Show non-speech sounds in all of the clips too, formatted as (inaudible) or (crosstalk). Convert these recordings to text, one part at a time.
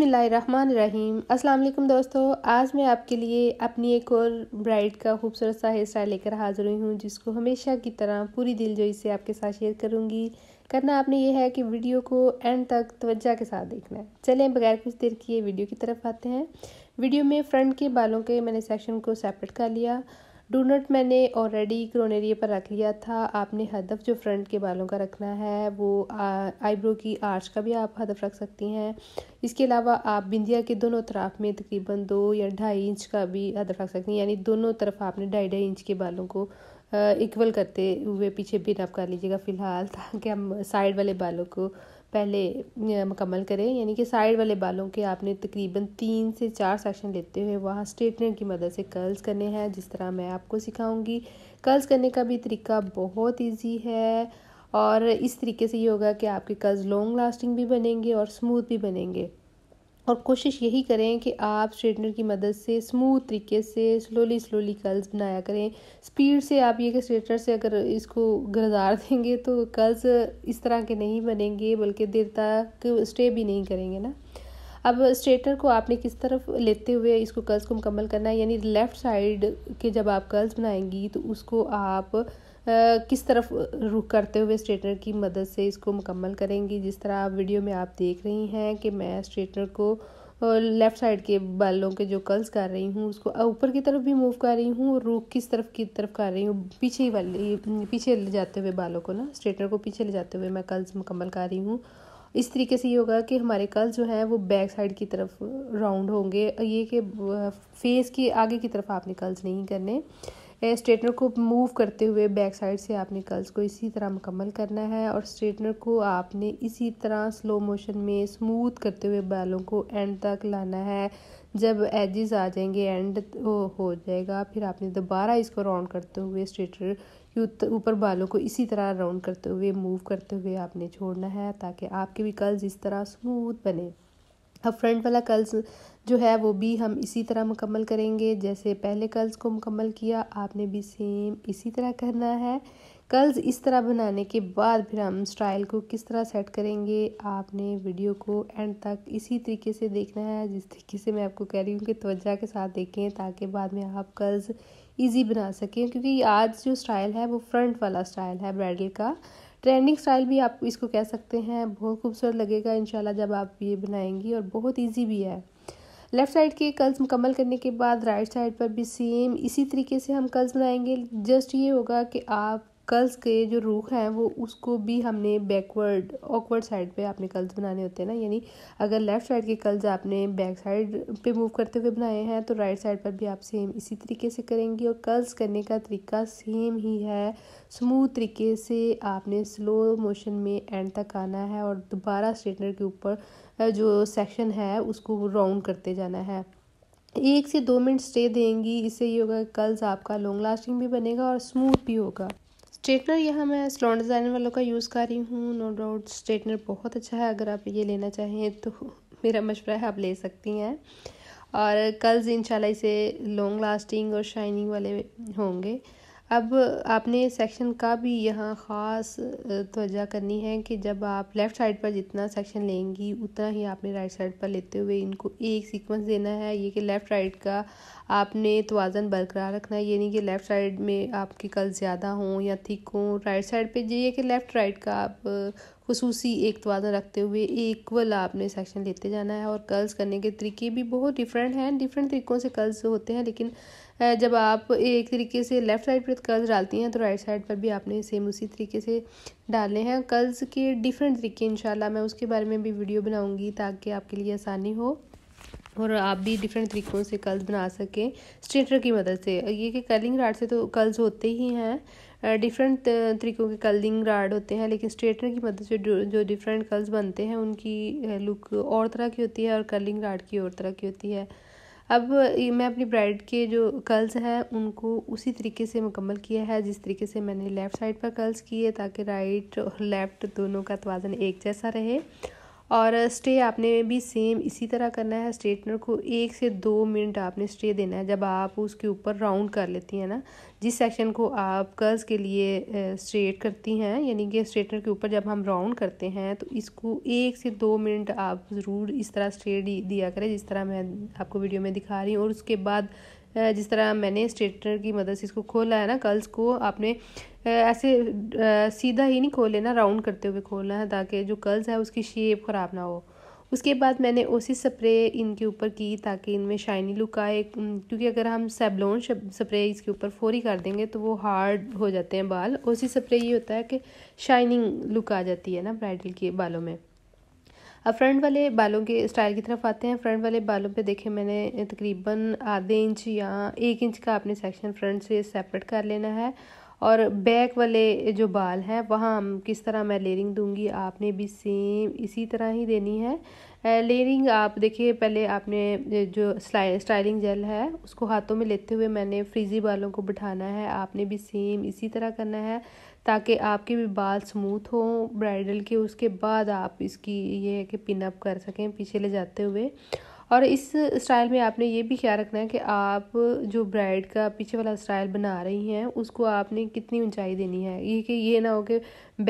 बिसमीम अस्सलाम दोस्तों आज मैं आपके लिए अपनी एक और ब्राइड का खूबसूरत सा हेयर स्टाइल लेकर हाजिर हुई हूँ जिसको हमेशा की तरह पूरी दिल जो से आपके साथ शेयर करूँगी करना आपने यह है कि वीडियो को एंड तक तवज्जा के साथ देखना है चलें बगैर कुछ देर किए वीडियो की तरफ आते हैं वीडियो में फ्रंट के बालों के मैंने सेक्शन को सेपरेट कर लिया डोनट मैंने ऑलरेडी क्रोनेरिया पर रख लिया था आपने हदफ जो फ्रंट के बालों का रखना है वो आईब्रो की आर्च का भी आप हदफ रख सकती हैं इसके अलावा आप बिंदिया के दोनों तरफ में तकरीबन दो या ढाई इंच का भी हदफ रख सकती हैं यानी दोनों तरफ आपने ढाई ढाई इंच के बालों को इक्वल करते हुए पीछे पिनअप कर लीजिएगा फ़िलहाल ताकि हम साइड वाले बालों को पहले मुकम्मल करें यानी कि साइड वाले बालों के आपने तकरीबन तीन से चार सेक्शन लेते हुए वहाँ स्ट्रेटनर की मदद से कर्ल्स करने हैं जिस तरह मैं आपको सिखाऊंगी कर्ल्स करने का भी तरीका बहुत इजी है और इस तरीके से ये होगा कि आपके कर्ल्स लॉन्ग लास्टिंग भी बनेंगे और स्मूथ भी बनेंगे और कोशिश यही करें कि आप स्ट्रेटनर की मदद से स्मूथ तरीके से स्लोली स्लोली कर्ल्स बनाया करें स्पीड से आप ये कि स्ट्रेटनर से अगर इसको गजार देंगे तो कर्ल्स इस तरह के नहीं बनेंगे बल्कि देर तक स्टे भी नहीं करेंगे ना अब स्ट्रेटनर को आपने किस तरफ लेते हुए इसको कर्ल्स को मुकम्मल करना है यानी लेफ़्ट साइड के जब आप कर्ल्स बनाएंगी तो उसको आप किस तरफ रुख करते हुए स्ट्रेटनर की मदद से इसको मुकम्मल करेंगी जिस तरह आप वीडियो में आप देख रही हैं कि मैं स्ट्रेटनर को लेफ़्ट साइड के बालों के जो कर्ल्स कर रही हूँ उसको ऊपर की तरफ भी मूव कर रही हूँ और रुख किस तरफ की तरफ कर रही हूँ पीछे ही वाली पीछे ले जाते हुए बालों को ना स्ट्रेटनर को पीछे ले जाते हुए मैं कर्ल्स मुकम्मल कर रही हूँ इस तरीके से ये होगा कि हमारे कल जो हैं वो बैक साइड की तरफ राउंड होंगे ये कि फेस के आगे की तरफ आपने कल्स नहीं करने स्ट्रेटनर को मूव करते हुए बैक साइड से आपने कर्ल्स को इसी तरह मुकम्मल करना है और स्ट्रेटनर को आपने इसी तरह स्लो मोशन में स्मूथ करते हुए बालों को एंड तक लाना है जब एजेस आ जाएंगे एंड तो हो जाएगा फिर आपने दोबारा इसको राउंड करते हुए के ऊपर बालों को इसी तरह राउंड करते हुए मूव करते हुए आपने छोड़ना है ताकि आपके भी कर्ल्स इस तरह स्मूथ बने अब फ्रंट वाला कर्ल्स जो है वो भी हम इसी तरह मुकम्मल करेंगे जैसे पहले कर्ल्स को मुकम्मल किया आपने भी सेम इसी तरह करना है कर्ल्स इस तरह बनाने के बाद फिर हम स्टाइल को किस तरह सेट करेंगे आपने वीडियो को एंड तक इसी तरीके से देखना है जिस तरीके से मैं आपको कह रही हूँ कि तवज्जा के साथ देखें ताकि बाद में आप कर्ल्स इजी बना सकें क्योंकि आज जो स्टाइल है वो फ्रंट वाला स्टाइल है ब्राइडल का ट्रेंडिंग स्टाइल भी आप इसको कह सकते हैं बहुत खूबसूरत लगेगा इन जब आप ये बनाएंगी और बहुत ईजी भी है लेफ़्ट साइड के कल्स मुकम्मल करने के बाद राइट साइड पर भी सेम इसी तरीके से हम कल्स बनाएंगे जस्ट ये होगा कि आप कर्ल्स के जो रुख हैं वो उसको भी हमने बैकवर्ड ऑकवर्ड साइड पे आपने कर्ल्स बनाने होते हैं ना यानी अगर लेफ्ट साइड के कर्ल्स आपने बैक साइड पे मूव करते हुए बनाए हैं तो राइट साइड पर भी आप सेम इसी तरीके से करेंगे और कर्ल्स करने का तरीका सेम ही है स्मूथ तरीके से आपने स्लो मोशन में एंड तक आना है और दोबारा स्ट्रेटनर के ऊपर जो सेक्शन है उसको राउंड करते जाना है एक से दो मिनट स्टे देंगी इससे ये होगा कल्स आपका लॉन्ग लास्टिंग भी बनेगा और स्मूथ भी होगा स्ट्रेटनर यहाँ मैं स्लॉन डिज़ाइन वालों का यूज़ कर रही हूँ नो डाउट स्ट्रेटनर बहुत अच्छा है अगर आप ये लेना चाहें तो (laughs) मेरा मशवरा है आप ले सकती हैं और कल्स इंशाल्लाह इसे लॉन्ग लास्टिंग और शाइनिंग वाले होंगे अब आपने सेक्शन का भी यहाँ ख़ास तोजह करनी है कि जब आप लेफ़्ट साइड पर जितना सेक्शन लेंगी उतना ही आपने राइट साइड पर लेते हुए इनको एक सीक्वेंस देना है ये कि लेफ़्ट साइड का आपने तोज़न बरकरार रखना है ये नहीं कि लेफ़्ट साइड में आपके कल ज़्यादा हों या थिक हों राइट साइड पर ये कि लेफ़्ट राइट का आप खसूसी एक तोज़ रखते हुए इक्वल आपने सेक्शन लेते जाना है और कर्ल्स करने के तरीके भी बहुत डिफरेंट हैं डिफरेंट तरीक़ों से कर्ल्स होते हैं लेकिन जब आप एक तरीके से लेफ़्ट साइड पर कर्ल्स डालती हैं तो राइट साइड पर भी आपने सेम उसी तरीके से डालने हैं कर्ल्स के डिफरेंट तरीके इन मैं उसके बारे में भी वीडियो बनाऊँगी ताकि आपके लिए आसानी हो और आप भी डिफरेंट तरीक़ों से कर्ल्स बना सकें स्ट्रेटर की मदद से ये कि कर्लिंग राट से तो कर्ल्स होते ही हैं डिफरेंट तरीक़ों के कलिंग राड होते हैं लेकिन स्ट्रेटनर की मदद से जो डिफरेंट कल्स बनते हैं उनकी लुक और तरह की होती है और कलिंग राड की और तरह की होती है अब मैं अपनी ब्राइड के जो कर्ल्स हैं उनको उसी तरीके से मुकम्मल किया है जिस तरीके से मैंने लेफ़्ट साइड पर कर्ल्स किए ताकि राइट और लेफ़्ट दोनों का तोज़न एक जैसा रहे और स्टे आपने भी सेम इसी तरह करना है स्ट्रेटनर को एक से दो मिनट आपने स्टे देना है जब आप उसके ऊपर राउंड कर लेती हैं ना जिस सेक्शन को आप कर्ज के लिए स्ट्रेट करती हैं यानी कि स्ट्रेटनर के ऊपर जब हम राउंड करते हैं तो इसको एक से दो मिनट आप ज़रूर इस तरह स्ट्रेट दिया करें जिस तरह मैं आपको वीडियो में दिखा रही हूँ और उसके बाद जिस तरह मैंने स्ट्रेटनर की मदद से इसको खोला है ना कर्ल्स को आपने ऐसे सीधा ही नहीं खोले लेना राउंड करते हुए खोलना है ताकि जो कर्ल्स है उसकी शेप ख़राब ना हो उसके बाद मैंने ओसी स्प्रे इनके ऊपर की ताकि इनमें शाइनी लुक आए क्योंकि अगर हम सेबलोन स्प्रे इसके ऊपर फोरी कर देंगे तो वो हार्ड हो जाते हैं बाल ओसी स्प्रे ये होता है कि शाइनिंग लुक आ जाती है ना ब्राइडल के बालों में अब फ्रंट वाले बालों के स्टाइल की तरफ आते हैं फ्रंट वाले बालों पे देखें मैंने तकरीबन आधे इंच या एक इंच का आपने सेक्शन फ्रंट से सेपरेट कर लेना है और बैक वाले जो बाल हैं वहाँ हम किस तरह मैं लेयरिंग दूंगी आपने भी सेम इसी तरह ही देनी है लेयरिंग आप देखिए पहले आपने जो स्टाइलिंग जेल है उसको हाथों में लेते हुए मैंने फ्रीजी बालों को बिठाना है आपने भी सेम इसी तरह करना है ताकि आपके भी बाल स्मूथ हों ब्राइडल के उसके बाद आप इसकी ये है कि पिनअप कर सकें पीछे ले जाते हुए और इस स्टाइल में आपने ये भी ख्याल रखना है कि आप जो ब्राइड का पीछे वाला स्टाइल बना रही हैं उसको आपने कितनी ऊंचाई देनी है ये कि ये ना हो कि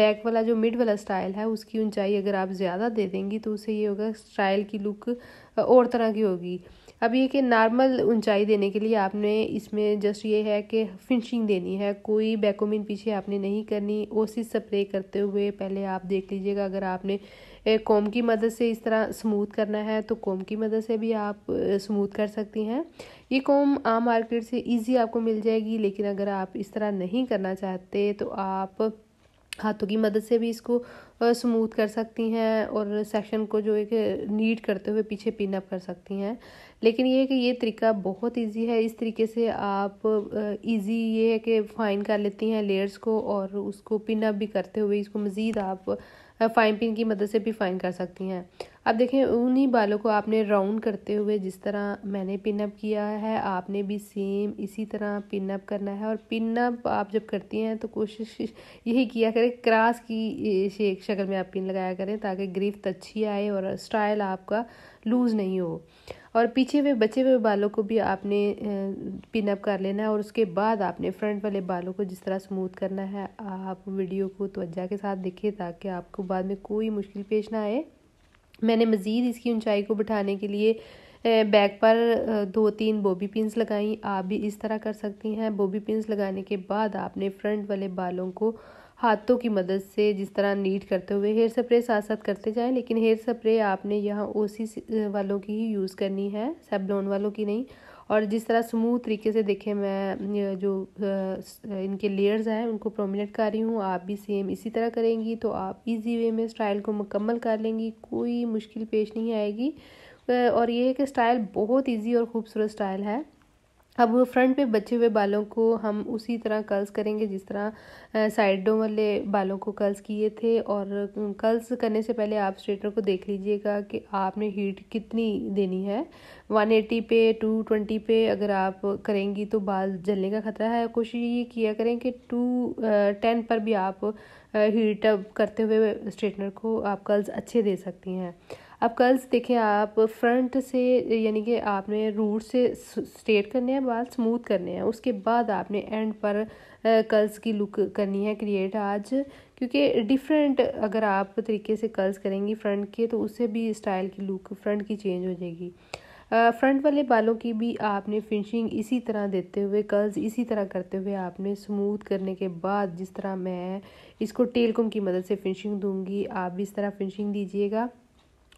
बैक वाला जो मिड वाला स्टाइल है उसकी ऊंचाई अगर आप ज़्यादा दे देंगी तो उससे ये होगा स्टाइल की लुक और तरह की होगी अब ये कि नॉर्मल ऊंचाई देने के लिए आपने इसमें जस्ट ये है कि फिनिशिंग देनी है कोई बैकोमिन पीछे आपने नहीं करनी ओसिस स्प्रे करते हुए पहले आप देख लीजिएगा अगर आपने कोम की मदद से इस तरह स्मूथ करना है तो कोम की मदद से भी आप स्मूथ कर सकती हैं ये कोम आम मार्केट से इजी आपको मिल जाएगी लेकिन अगर आप इस तरह नहीं करना चाहते तो आप हाथों की मदद से भी इसको स्मूथ कर सकती हैं और सेक्शन को जो एक नीट करते हुए पीछे पिन अप कर सकती हैं लेकिन ये है कि ये तरीका बहुत इजी है इस तरीके से आप इजी ये है कि फाइन कर लेती हैं लेयर्स को और उसको पिन अप भी करते हुए इसको मज़ीद आप फाइन पिन की मदद से भी फाइन कर सकती हैं अब देखें उन्हीं बालों को आपने राउंड करते हुए जिस तरह मैंने पिनअप किया है आपने भी सेम इसी तरह पिनअप करना है और पिनअप आप जब करती हैं तो कोशिश यही किया करें क्रास की शेक शक्ल में आप पिन लगाया करें ताकि ग्रिफ्त अच्छी आए और स्टाइल आपका लूज़ नहीं हो और पीछे हुए बचे हुए बालों को भी आपने पिनअप कर लेना है और उसके बाद आपने फ्रंट वाले बालों को जिस तरह स्मूथ करना है आप वीडियो को तोज्जा के साथ देखें ताकि आपको बाद में कोई मुश्किल पेश ना आए मैंने मज़ीद इसकी ऊंचाई को बढ़ाने के लिए बैक पर दो तीन बोबी पिंस लगाई आप भी इस तरह कर सकती हैं बोबी पिंस लगाने के बाद आपने फ्रंट वाले बालों को हाथों की मदद से जिस तरह नीट करते हुए हेयर स्प्रे साथ साथ करते जाएं लेकिन हेयर स्प्रे आपने यहाँ ओसी वालों की ही यूज़ करनी है सेबलोन वालों की नहीं और जिस तरह स्मूथ तरीके से देखें मैं जो इनके लेयर्स हैं उनको प्रोमिनेट कर रही हूँ आप भी सेम इसी तरह करेंगी तो आप इजी वे में स्टाइल को मुकम्मल कर लेंगी कोई मुश्किल पेश नहीं आएगी और ये है कि स्टाइल बहुत इजी और ख़ूबसूरत स्टाइल है अब फ्रंट पे बचे हुए बालों को हम उसी तरह कर्ल्स करेंगे जिस तरह साइडों वाले बालों को कर्ल्स किए थे और कर्ल्स करने से पहले आप स्ट्रेटनर को देख लीजिएगा कि आपने हीट कितनी देनी है 180 पे 220 पे अगर आप करेंगी तो बाल जलने का खतरा है कोशिश ये किया करें कि टू टेन पर भी आप हीट अप करते हुए स्ट्रेटनर को आप कर्ल्स अच्छे दे सकती हैं अब कर्ल्स देखें आप फ्रंट से यानी कि आपने रूट से स्ट्रेट करने हैं बाल स्मूथ करने हैं उसके बाद आपने एंड पर कर्ल्स की लुक करनी है क्रिएट आज क्योंकि डिफरेंट अगर आप तरीके से कर्ल्स करेंगी फ्रंट के तो उससे भी स्टाइल की लुक फ्रंट की चेंज हो जाएगी फ्रंट वाले बालों की भी आपने फिनिशिंग इसी तरह देते हुए कर्ल्स इसी तरह करते हुए आपने स्मूथ करने के बाद जिस तरह मैं इसको टेलकुम की मदद से फिनिशिंग दूंगी आप भी इस तरह फिनिशिंग दीजिएगा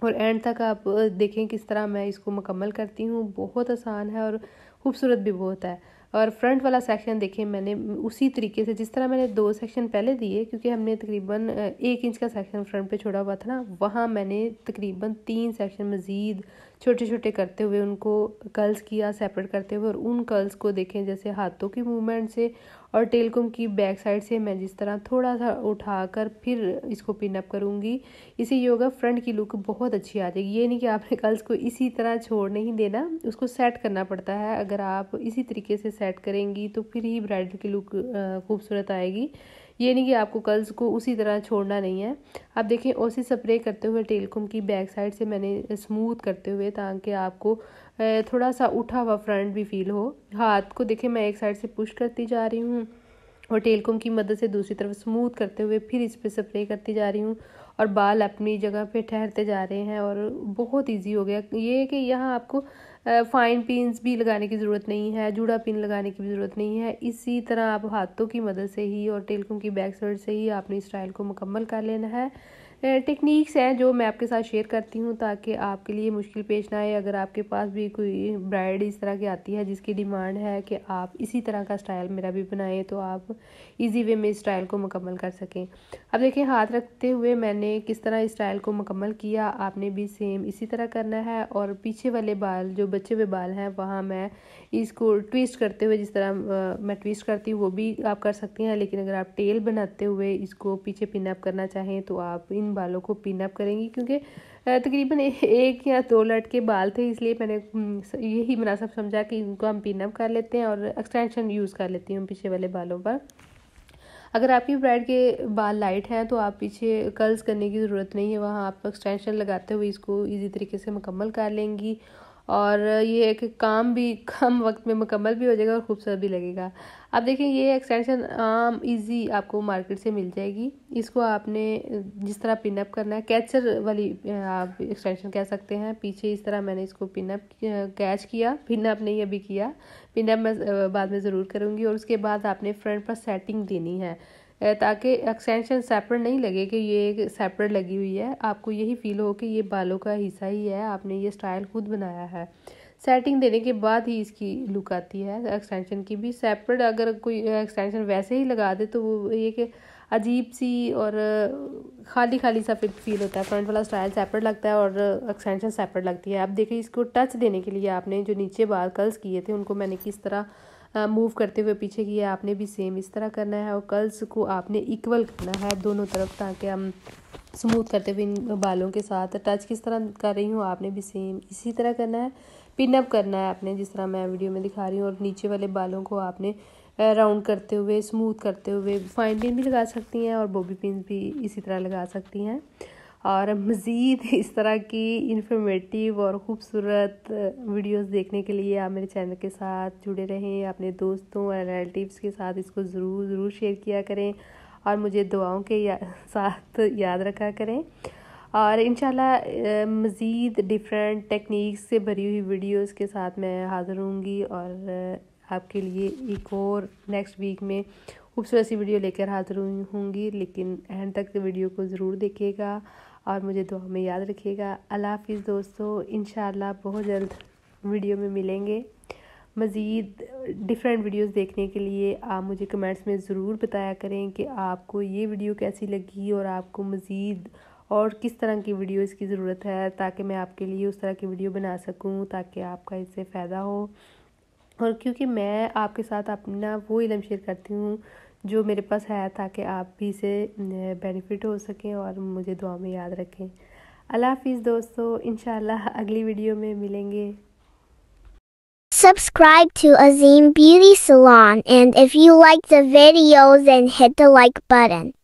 और एंड तक आप देखें किस तरह मैं इसको मुकम्मल करती हूँ बहुत आसान है और खूबसूरत भी बहुत है और फ्रंट वाला सेक्शन देखें मैंने उसी तरीके से जिस तरह मैंने दो सेक्शन पहले दिए क्योंकि हमने तकरीबन एक इंच का सेक्शन फ्रंट पे छोड़ा हुआ था ना वहाँ मैंने तकरीबन तीन सेक्शन मज़ीद छोटे छोटे करते हुए उनको कर्ल्स किया सेपरेट करते हुए और उन कर्ल्स को देखें जैसे हाथों की मूवमेंट से और टेलकुम की बैक साइड से मैं जिस तरह थोड़ा सा उठाकर फिर इसको पिनअप करूँगी इसी योगा फ्रंट की लुक बहुत अच्छी आ जाएगी ये नहीं कि आपने कल्स को इसी तरह छोड़ नहीं देना उसको सेट करना पड़ता है अगर आप इसी तरीके से सेट करेंगी तो फिर ही ब्राइडल की लुक खूबसूरत आएगी ये नहीं कि आपको कल्स को उसी तरह छोड़ना नहीं है आप देखें ओसी स्प्रे करते हुए टेलकुम की बैक साइड से मैंने स्मूथ करते हुए ताकि आपको थोड़ा सा उठा हुआ फ्रंट भी फील हो हाथ को देखें मैं एक साइड से पुश करती जा रही हूँ और टेलकों की मदद से दूसरी तरफ स्मूथ करते हुए फिर इस पर स्प्रे करती जा रही हूँ और बाल अपनी जगह पे ठहरते जा रहे हैं और बहुत इजी हो गया ये कि यहाँ आपको फाइन पिन्स भी लगाने की ज़रूरत नहीं है जुड़ा पिन लगाने की भी ज़रूरत नहीं है इसी तरह आप हाथों की मदद से ही और टेलकों की बैक साइड से ही आपने स्टाइल को मुकम्मल कर लेना है टेक्निक्स हैं जो मैं आपके साथ शेयर करती हूँ ताकि आपके लिए मुश्किल पेश ना आए अगर आपके पास भी कोई ब्राइड इस तरह की आती है जिसकी डिमांड है कि आप इसी तरह का स्टाइल मेरा भी बनाएं तो आप इजी वे में इस स्टाइल को मुकम्मल कर सकें अब देखिए हाथ रखते हुए मैंने किस तरह इस स्टाइल को मुकम्मल किया आपने भी सेम इसी तरह करना है और पीछे वाले बाल जो बचे हुए बाल हैं वहाँ मैं इसको ट्विस्ट करते हुए जिस तरह मैं ट्विस्ट करती हूँ वो भी आप कर सकती हैं लेकिन अगर आप टेल बनाते हुए इसको पीछे पिनअप करना चाहें तो आप इन इन बालों को पिन अप करेंगी क्योंकि तकरीबन एक या दो लट के बाल थे इसलिए मैंने यही मुनासब समझा कि इनको हम पिन अप कर लेते हैं और एक्सटेंशन यूज़ कर लेती हूँ पीछे वाले बालों पर अगर आपकी ब्राइड के बाल लाइट हैं तो आप पीछे कर्ल्स करने की ज़रूरत नहीं है वहाँ आप एक्सटेंशन लगाते हुए इसको इजी तरीके से मुकम्मल कर लेंगी और ये एक काम भी कम वक्त में मुकम्मल भी हो जाएगा और ख़ूबसूरत भी लगेगा अब देखें ये एक्सटेंशन आम इजी आपको मार्केट से मिल जाएगी इसको आपने जिस तरह पिनअप करना है कैचर वाली आप एक्सटेंशन कह सकते हैं पीछे इस तरह मैंने इसको पिनअप कैच किया पिनअप नहीं अभी किया पिनअप मैं बाद में ज़रूर करूँगी और उसके बाद आपने फ्रंट पर सेटिंग देनी है ताकि एक्सटेंशन सेपरेट नहीं लगे कि ये एक सेपरेट लगी हुई है आपको यही फील हो कि ये बालों का हिस्सा ही है आपने ये स्टाइल खुद बनाया है सेटिंग देने के बाद ही इसकी लुक आती है एक्सटेंशन की भी सेपरेट अगर कोई एक्सटेंशन वैसे ही लगा दे तो वो ये कि अजीब सी और खाली खाली सा फील होता है फ्रंट वाला स्टाइल सेपरेट लगता है और एक्सटेंशन सेपरेट लगती है आप देखिए इसको टच देने के लिए आपने जो नीचे बाल कर्ल्स किए थे उनको मैंने किस तरह मूव करते हुए पीछे किया आपने भी सेम इस तरह करना है और कर्ल्स को आपने इक्वल करना है दोनों तरफ ताकि हम स्मूथ करते हुए इन बालों के साथ टच किस तरह कर रही हूँ आपने भी सेम इसी तरह करना है पिनअप करना है आपने जिस तरह मैं वीडियो में दिखा रही हूँ और नीचे वाले बालों को आपने राउंड करते हुए स्मूथ करते हुए फाइन पिन भी लगा सकती हैं और बॉबी पिन भी इसी तरह लगा सकती हैं और मज़ीद इस तरह की इन्फॉर्मेटिव और ख़ूबसूरत वीडियोस देखने के लिए आप मेरे चैनल के साथ जुड़े रहें अपने दोस्तों और रिलेटिव्स के साथ इसको ज़रूर ज़रूर शेयर किया करें और मुझे दुआओं के या, साथ याद रखा करें और इन मज़ीद डिफरेंट टेक्निक्स से भरी हुई वीडियोस के साथ मैं हाज़िर हूँगी और आपके लिए एक और नेक्स्ट वीक में खूबसूरत सी वीडियो लेकर हाज़िर होंगी लेकिन एंड तक वीडियो को ज़रूर देखिएगा और मुझे दुआ में याद रखिएगा अल्लाह हाफिज़ दोस्तों इन बहुत जल्द वीडियो में मिलेंगे मज़ीद डिफरेंट वीडियोस देखने के लिए आप मुझे कमेंट्स में ज़रूर बताया करें कि आपको ये वीडियो कैसी लगी और आपको मज़ीद और किस तरह की वीडियोस की ज़रूरत है ताकि मैं आपके लिए उस तरह की वीडियो बना सकूं ताकि आपका इससे फ़ायदा हो और क्योंकि मैं आपके साथ अपना वो इलम शेयर करती हूँ जो मेरे पास है ताकि आप भी इसे बेनिफिट हो सकें और मुझे दुआ में याद रखें अल्लाह हाफिज़ दोस्तों इन अगली वीडियो में मिलेंगे Subscribe to Azim Beauty Salon and if you like the videos then hit the like button.